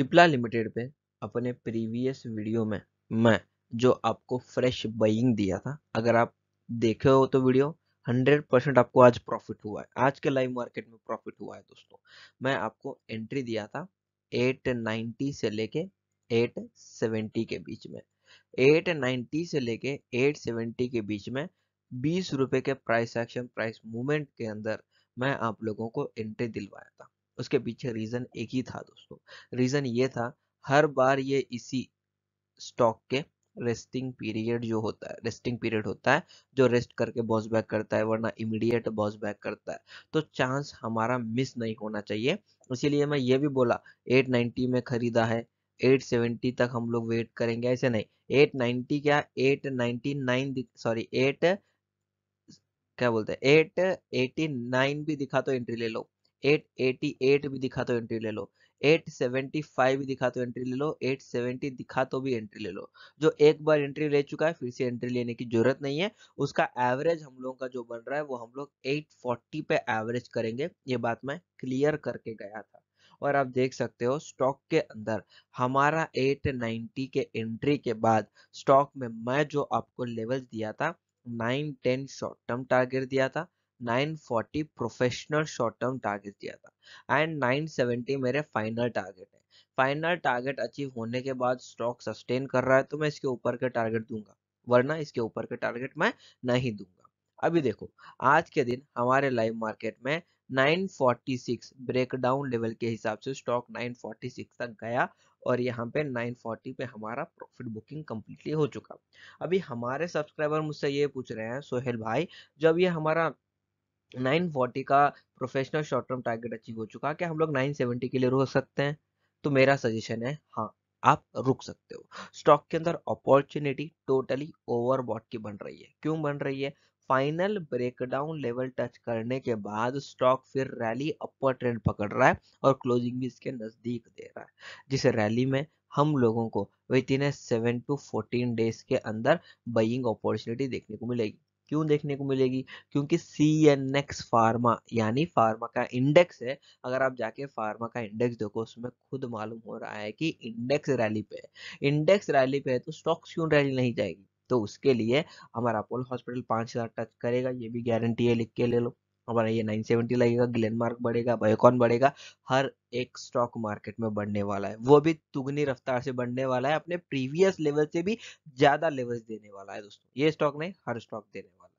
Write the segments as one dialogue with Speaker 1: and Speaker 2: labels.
Speaker 1: Cipla limited पे अपने previous video में मैं जो आपको फ्रेश बाइंग दिया था अगर आप देखे हो तो वीडियो 100 परसेंट आपको आज प्रॉफिट हुआ है आज के लाइव मार्केट में प्रॉफिट हुआ है दोस्तों मैं आपको एंट्री दिया था 890 से लेके 870 के बीच में 890 से लेके 870 के बीच में बीस रुपए के प्राइस एक्शन प्राइस मूवमेंट के अंदर मैं आप लोगों को एंट्री दिलवाया था उसके पीछे रीज़न एक ही था दोस्तों रीज़न ये था हर बार ये इसी स्टॉक के रेस्टिंग पीरियड जो होता है रेस्टिंग पीरियड होता है जो रेस्ट करके बॉस बैक करता है वरना इमीडिएट बॉस बैक करता है तो चांस हमारा मिस नहीं होना चाहिए इसीलिए मैं ये भी बोला 890 में खरीदा है 870 तक हम लोग वेट करेंगे ऐसे नहीं 890 क्या 899 सॉरी 8 क्या बोलते हैं 889 भी दिखा तो एंट्री ले लो 888 भी दिखा तो एंट्री ले लो 875 भी दिखा तो एंट्री ले लो 870 दिखा तो भी एंट्री ले लो जो एक बार एंट्री ले चुका है फिर से एंट्री लेने की जरूरत नहीं है उसका एवरेज हम लोगों का जो बन रहा है वो हम लोग 840 पे एवरेज करेंगे ये बात मैं क्लियर करके गया था और आप देख सकते हो स्टॉक के अंदर हमारा 890 के एंट्री के बाद स्टॉक में मैं जो आपको लेवल दिया था nine ten short term target दिया था 940 प्रोफेशनल शॉर्ट टर्म टारगेट दिया था एंड 970 मेरे फाइनल टारगेट है फाइनल टारगेट अचीव होने के बाद स्टॉक सस्टेन कर रहा है तो मैं इसके ऊपर के टारगेट दूंगा वरना इसके ऊपर के टारगेट मैं नहीं दूंगा अभी देखो आज के दिन हमारे लाइव मार्केट में 946 ब्रेकडाउन लेवल के हिसाब से स्टॉक 946 तक गया और यहाँ पे 940 पे हमारा प्रॉफिट बुकिंग कम्प्लीटली हो चुका अभी हमारे सब्सक्राइबर मुझसे ये पूछ रहे हैं सोहेल भाई जब ये हमारा 940 का professional short term target achieve हो चुका क्या हम लोग 970 के लिए रुक सकते हैं तो मेरा सजेशन है हाँ आप रुक सकते हो स्टॉक के अंदर अपॉर्चुनिटी टोटली ओवरबॉट की बन रही है क्यों बन रही है फाइनल ब्रेकडाउन लेवल टच करने के बाद स्टॉक फिर रैली अपर ट्रेंड पकड़ रहा है और क्लोजिंग भी इसके नज़दीक दे रहा है जिस रैली में हम लोगों को within a seven to fourteen days के अंदर बइंग अपॉर्चुनिटी देखने को मिलेगी क्यों देखने को मिलेगी क्योंकि सी एन एक्स फार्मा यानी फार्मा का इंडेक्स है अगर आप जाके फार्मा का इंडेक्स देखो उसमें खुद मालूम हो रहा है कि इंडेक्स रैली पे है इंडेक्स रैली पे है तो स्टॉक्स क्यों रैली नहीं जाएगी तो उसके लिए हमारा अपोलो हॉस्पिटल पांच हज़ार टच करेगा ये भी गारंटी है लिख के ले लो हमारा ये 970 लगेगा ग्लेन मार्क बढ़ेगा बायोकॉन बढ़ेगा हर एक स्टॉक मार्केट में बढ़ने वाला है वो भी तुगनी रफ्तार से बढ़ने वाला है अपने प्रीवियस लेवल से भी ज़्यादा लेवल्स देने वाला है दोस्तों ये स्टॉक नहीं हर स्टॉक देने वाला है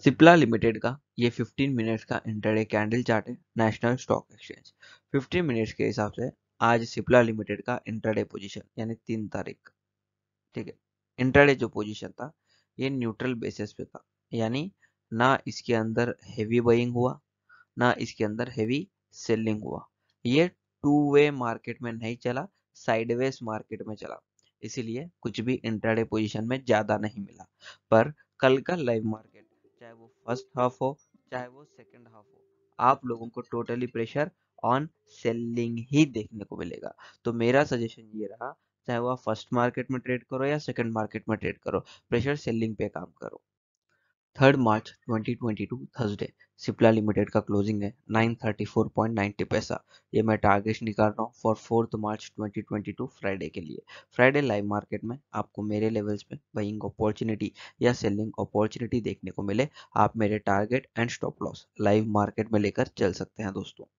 Speaker 1: सिप्ला लिमिटेड का ये 15 मिनट्स का इंटरडे कैंडल चार्ट है नेशनल स्टॉक एक्सचेंज 15 मिनट्स के हिसाब से आज सिप्ला लिमिटेड का इंटरडे पोजीशन यानी तीन तारीख ठीक है इंटरडे जो पोजीशन था ये न्यूट्रल बेसिस पे था यानी ना इसके अंदर हेवी बइंग हुआ ना इसके अंदर हेवी सेलिंग हुआ ये टू वे मार्केट में नहीं चला साइडवेज मार्केट में चला इसीलिए कुछ भी इंटरडे पोजीशन में ज्यादा नहीं मिला पर कल का लाइव मार्केट फर्स्ट हाफ हो
Speaker 2: चाहे वो सेकंड हाफ
Speaker 1: हो आप लोगों को टोटली प्रेशर ऑन सेलिंग ही देखने को मिलेगा तो मेरा सजेशन ये रहा चाहे वो आप फर्स्ट मार्केट में ट्रेड करो या सेकंड मार्केट में ट्रेड करो प्रेशर सेलिंग पे काम करो third March 2022 Thursday Cipla limited का क्लोजिंग है 934.90 पैसा ये मैं टारगेट निकाल रहा हूँ फॉर फोर्थ मार्च 2022 फ्राइडे के लिए फ्राइडे लाइव मार्केट में आपको मेरे लेवल्स पे बाइंग अपॉर्चुनिटी या सेलिंग अपॉर्चुनिटी देखने को मिले आप मेरे target and stop loss live market में लेकर चल सकते हैं दोस्तों